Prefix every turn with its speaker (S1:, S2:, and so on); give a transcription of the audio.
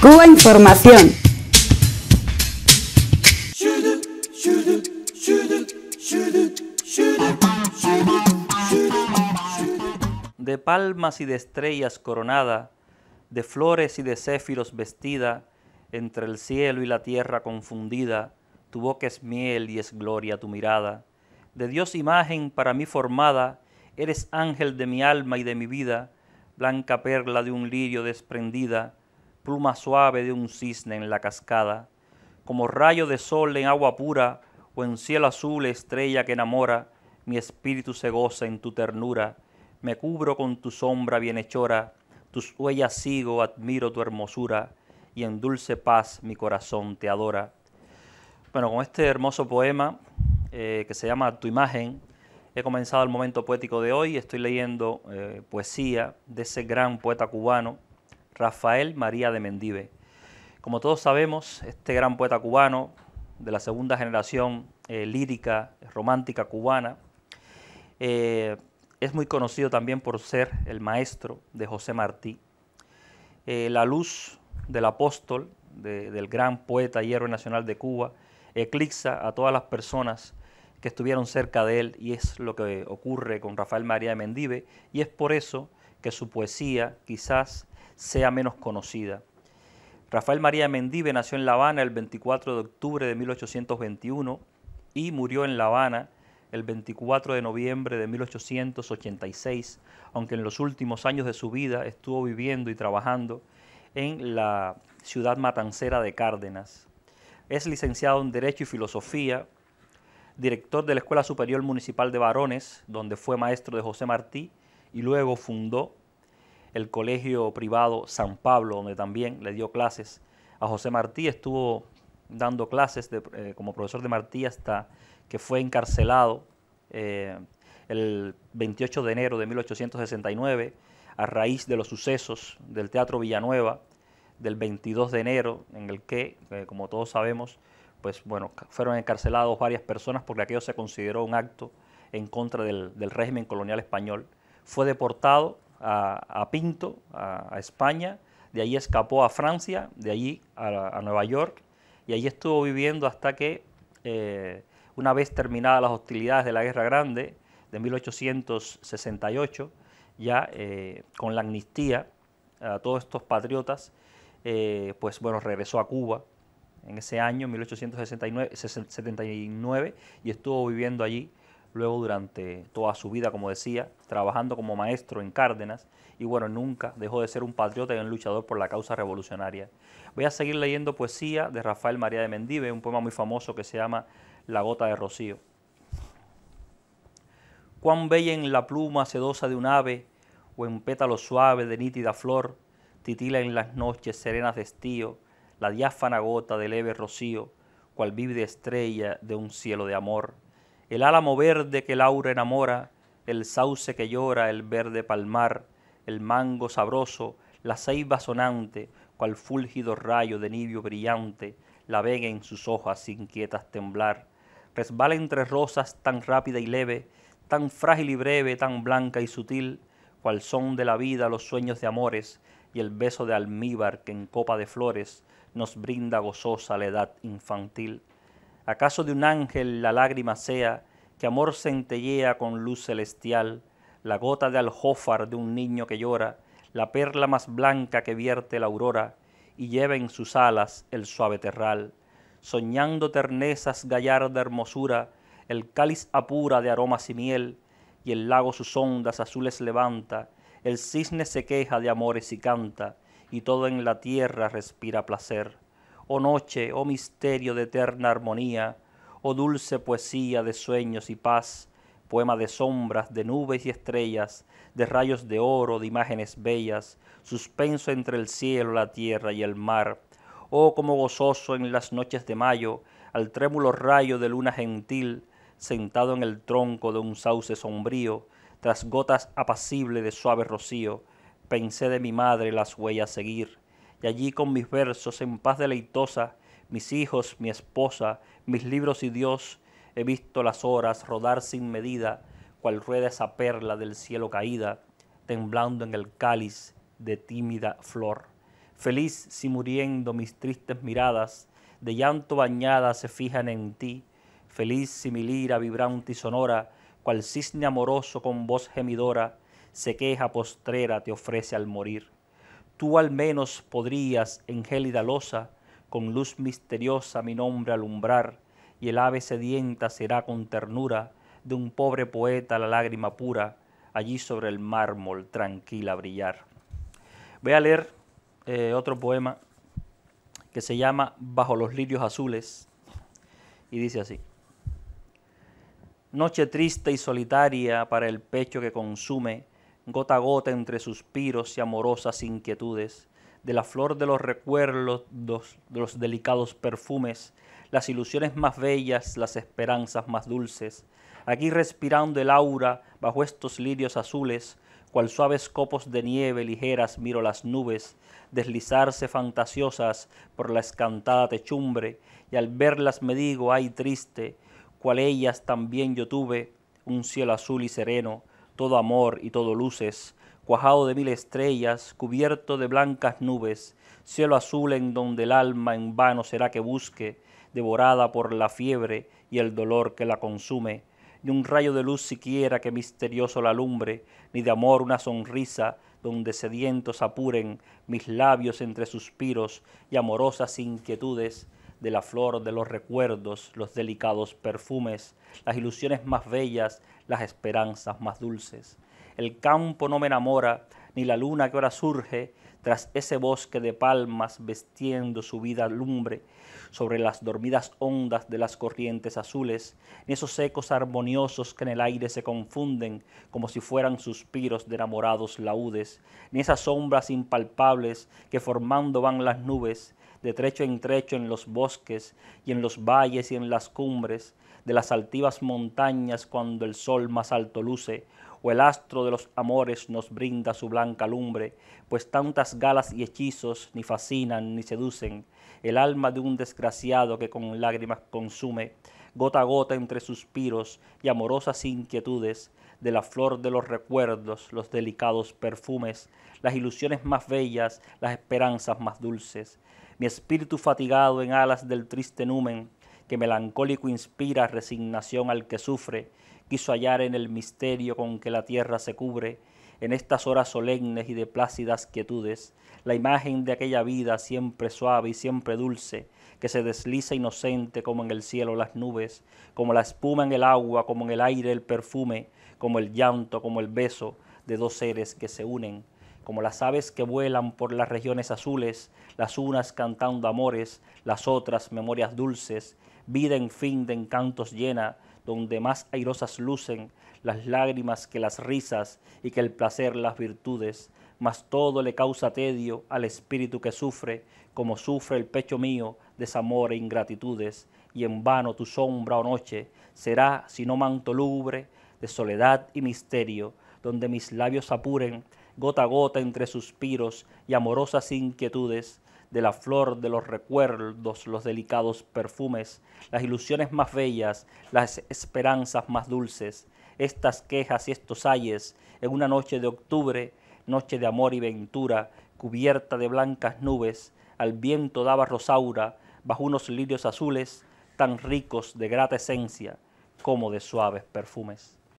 S1: Cuba Información. De palmas y de estrellas coronada, de flores y de céfiros vestida, entre el cielo y la tierra confundida, tu boca es miel y es gloria tu mirada. De Dios imagen para mí formada, eres ángel de mi alma y de mi vida, blanca perla de un lirio desprendida, pluma suave de un cisne en la cascada, como rayo de sol en agua pura o en cielo azul estrella que enamora, mi espíritu se goza en tu ternura, me cubro con tu sombra bienhechora, tus huellas sigo, admiro tu hermosura, y en dulce paz mi corazón te adora. Bueno, con este hermoso poema eh, que se llama Tu imagen, he comenzado el momento poético de hoy, estoy leyendo eh, poesía de ese gran poeta cubano, Rafael María de Mendive. Como todos sabemos, este gran poeta cubano de la segunda generación eh, lírica, romántica cubana, eh, es muy conocido también por ser el maestro de José Martí. Eh, la luz del apóstol, del gran poeta y héroe nacional de Cuba, eclipsa a todas las personas que estuvieron cerca de él y es lo que ocurre con Rafael María de Mendive y es por eso que su poesía quizás sea menos conocida. Rafael María Mendive nació en La Habana el 24 de octubre de 1821 y murió en La Habana el 24 de noviembre de 1886, aunque en los últimos años de su vida estuvo viviendo y trabajando en la ciudad matancera de Cárdenas. Es licenciado en Derecho y Filosofía, director de la Escuela Superior Municipal de Varones, donde fue maestro de José Martí y luego fundó el colegio privado San Pablo, donde también le dio clases a José Martí, estuvo dando clases eh, como profesor de Martí hasta que fue encarcelado eh, el 28 de enero de 1869 a raíz de los sucesos del Teatro Villanueva del 22 de enero, en el que, eh, como todos sabemos, pues bueno, fueron encarcelados varias personas porque aquello se consideró un acto en contra del, del régimen colonial español. Fue deportado a, Pinto, a, España, de allí escapó a Francia, de allí a, Nueva York, y allí estuvo viviendo hasta que, eh, una vez terminadas las hostilidades de la Guerra Grande de 1868, ya eh, con la amnistía a todos estos patriotas, eh, pues bueno, regresó a Cuba en ese año, 1879, y estuvo viviendo allí luego durante toda su vida, como decía, trabajando como maestro en Cárdenas y bueno, nunca dejó de ser un patriota y un luchador por la causa revolucionaria. Voy a seguir leyendo poesía de Rafael María de Mendive, un poema muy famoso que se llama La gota de rocío. Cuán bella en la pluma sedosa de un ave o en pétalo suave de nítida flor, titila en las noches serenas de estío la diáfana gota de leve rocío, cual vive estrella de un cielo de amor el álamo verde que Laura enamora, el sauce que llora, el verde palmar, el mango sabroso, la ceiba sonante, cual fúlgido rayo de nivio brillante, la vega en sus hojas inquietas temblar, resbala entre rosas tan rápida y leve, tan frágil y breve, tan blanca y sutil, cual son de la vida los sueños de amores y el beso de almíbar que en copa de flores nos brinda gozosa la edad infantil. ¿Acaso de un ángel la lágrima sea, que amor centellea con luz celestial, la gota de aljófar de un niño que llora, la perla más blanca que vierte la aurora, y lleva en sus alas el suave terral, soñando ternezas de hermosura, el cáliz apura de aromas y miel, y el lago sus ondas azules levanta, el cisne se queja de amores y canta, y todo en la tierra respira placer oh noche, oh misterio de eterna armonía, oh dulce poesía de sueños y paz, poema de sombras, de nubes y estrellas, de rayos de oro, de imágenes bellas, suspenso entre el cielo, la tierra y el mar. Oh, como gozoso en las noches de mayo, al trémulo rayo de luna gentil, sentado en el tronco de un sauce sombrío, tras gotas apacibles de suave rocío, pensé de mi madre las huellas seguir, y allí con mis versos en paz deleitosa, mis hijos, mi esposa, mis libros y Dios, he visto las horas rodar sin medida, cual rueda esa perla del cielo caída, temblando en el cáliz de tímida flor. Feliz si muriendo mis tristes miradas, de llanto bañada se fijan en ti, feliz si mi lira vibrante y sonora, cual cisne amoroso con voz gemidora, se queja postrera te ofrece al morir. Tú al menos podrías en gélida losa con luz misteriosa mi nombre alumbrar, y el ave sedienta será con ternura de un pobre poeta la lágrima pura, allí sobre el mármol tranquila brillar. Voy a leer eh, otro poema que se llama Bajo los lirios azules y dice así. Noche triste y solitaria para el pecho que consume gota a gota entre suspiros y amorosas inquietudes, de la flor de los recuerdos, de los delicados perfumes, las ilusiones más bellas, las esperanzas más dulces, aquí respirando el aura bajo estos lirios azules, cual suaves copos de nieve ligeras miro las nubes, deslizarse fantasiosas por la escantada techumbre, y al verlas me digo, ay triste, cual ellas también yo tuve, un cielo azul y sereno, todo amor y todo luces, cuajado de mil estrellas, cubierto de blancas nubes, cielo azul en donde el alma en vano será que busque, devorada por la fiebre y el dolor que la consume, ni un rayo de luz siquiera que misterioso la lumbre, ni de amor una sonrisa donde sedientos apuren mis labios entre suspiros y amorosas inquietudes, de la flor, de los recuerdos, los delicados perfumes, las ilusiones más bellas, las esperanzas más dulces. El campo no me enamora, ni la luna que ahora surge tras ese bosque de palmas vestiendo su vida lumbre sobre las dormidas ondas de las corrientes azules, ni esos ecos armoniosos que en el aire se confunden como si fueran suspiros de enamorados laudes, ni esas sombras impalpables que formando van las nubes, de trecho en trecho en los bosques y en los valles y en las cumbres, de las altivas montañas cuando el sol más alto luce, o el astro de los amores nos brinda su blanca lumbre, pues tantas galas y hechizos ni fascinan ni seducen el alma de un desgraciado que con lágrimas consume, gota a gota entre suspiros y amorosas inquietudes, de la flor de los recuerdos, los delicados perfumes, las ilusiones más bellas, las esperanzas más dulces. Mi espíritu fatigado en alas del triste numen, que melancólico inspira resignación al que sufre, quiso hallar en el misterio con que la tierra se cubre en estas horas solemnes y de plácidas quietudes, la imagen de aquella vida siempre suave y siempre dulce, que se desliza inocente como en el cielo las nubes, como la espuma en el agua, como en el aire el perfume, como el llanto, como el beso de dos seres que se unen, como las aves que vuelan por las regiones azules, las unas cantando amores, las otras memorias dulces, vida en fin de encantos llena, donde más airosas lucen las lágrimas que las risas y que el placer las virtudes, mas todo le causa tedio al espíritu que sufre, como sufre el pecho mío desamor e ingratitudes, y en vano tu sombra o oh noche será sino manto de soledad y misterio, donde mis labios apuren gota a gota entre suspiros y amorosas inquietudes, de la flor, de los recuerdos, los delicados perfumes, las ilusiones más bellas, las esperanzas más dulces, estas quejas y estos ayes, en una noche de octubre, noche de amor y ventura, cubierta de blancas nubes, al viento daba Rosaura, bajo unos lirios azules, tan ricos de grata esencia como de suaves perfumes.